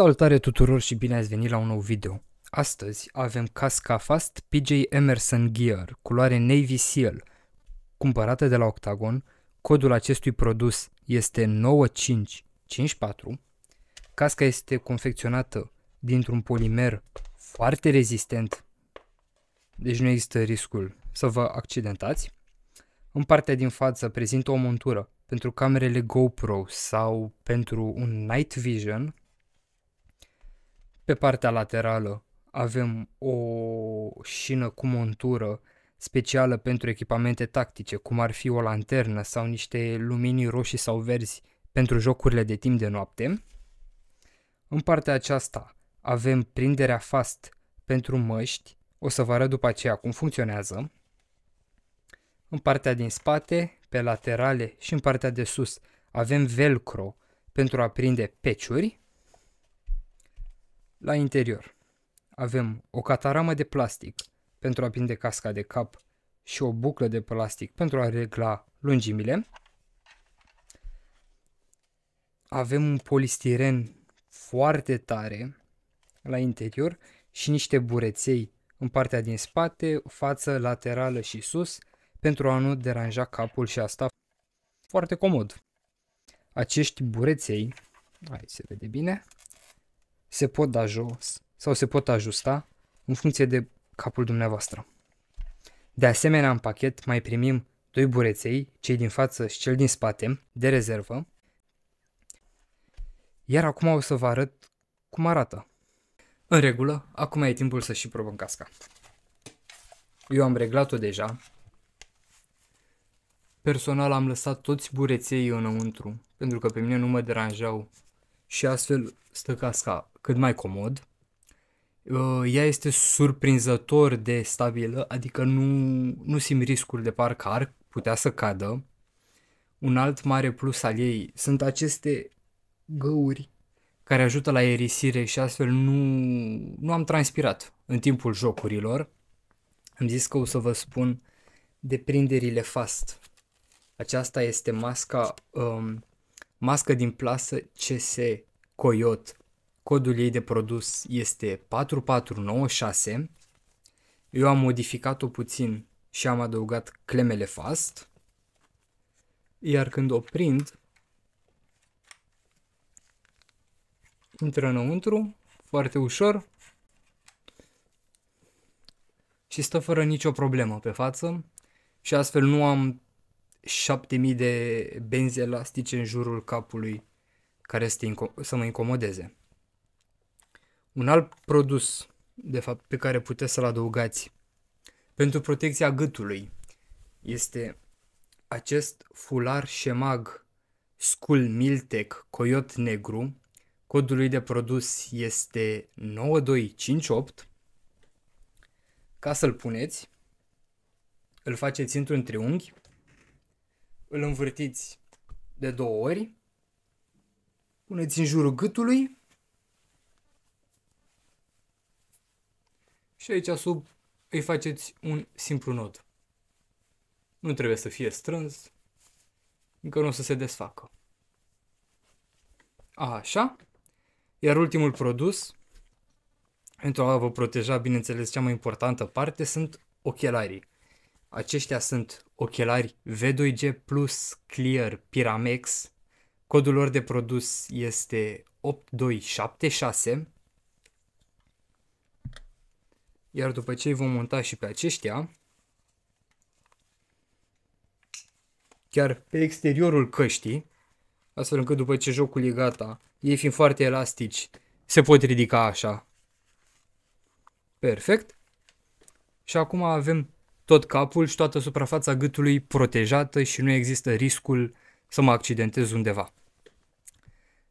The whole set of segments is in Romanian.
Salutare tuturor și bine ați venit la un nou video. Astăzi avem casca Fast PJ Emerson Gear, culoare Navy Seal, cumpărată de la Octagon. Codul acestui produs este 9554. Casca este confecționată dintr-un polimer foarte rezistent, deci nu există riscul să vă accidentați. În partea din față prezintă o montură pentru camerele GoPro sau pentru un night vision pe partea laterală avem o șină cu montură specială pentru echipamente tactice, cum ar fi o lanternă sau niște lumini roșii sau verzi pentru jocurile de timp de noapte. În partea aceasta avem prinderea fast pentru măști, o să vă arăt după aceea cum funcționează. În partea din spate, pe laterale și în partea de sus avem velcro pentru a prinde peciuri. La interior avem o cataramă de plastic pentru a prinde casca de cap și o buclă de plastic pentru a regla lungimile. Avem un polistiren foarte tare la interior și niște bureței în partea din spate, față, laterală și sus pentru a nu deranja capul și asta foarte comod. Acești bureței, hai se vede bine, se pot da jos sau se pot ajusta în funcție de capul dumneavoastră. De asemenea, în pachet mai primim doi bureței, cei din față și cel din spate, de rezervă. Iar acum o să vă arăt cum arată. În regulă, acum e timpul să și probăm casca. Eu am reglat-o deja. Personal am lăsat toți bureței înăuntru, pentru că pe mine nu mă deranjau și astfel stă casca cât mai comod. Uh, ea este surprinzător de stabilă, adică nu, nu simt riscul de parcă ar putea să cadă. Un alt mare plus al ei sunt aceste găuri care ajută la aerisire și astfel nu, nu am transpirat în timpul jocurilor. Am zis că o să vă spun deprinderile fast. Aceasta este masca, um, masca din plasă CS Coyote Codul ei de produs este 4496. Eu am modificat-o puțin și am adăugat clemele fast. Iar când o prind, intră înăuntru foarte ușor și stă fără nicio problemă pe față și astfel nu am 7000 de benzi elastice în jurul capului care să, să mă incomodeze un alt produs, de fapt, pe care puteți să-l adăugați pentru protecția gâtului este acest fular șemag Skull Miltec Coyot Negru. Codul lui de produs este 9258. Ca să-l puneți, îl faceți într-un triunghi, îl învârtiți de două ori, puneți în jurul gâtului și aici sub îi faceți un simplu nod. Nu trebuie să fie strâns, încă nu o să se desfacă. Așa. Iar ultimul produs, pentru a vă proteja, bineînțeles, cea mai importantă parte, sunt ochelarii. Aceștia sunt ochelari V2G Plus Clear Pyramex. Codul lor de produs este 8276 iar după ce îi vom monta și pe aceștia, chiar pe exteriorul căștii, astfel încât după ce jocul e gata, ei fiind foarte elastici, se pot ridica așa. Perfect. Și acum avem tot capul și toată suprafața gâtului protejată și nu există riscul să mă accidentez undeva.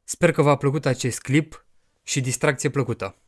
Sper că v-a plăcut acest clip și distracție plăcută!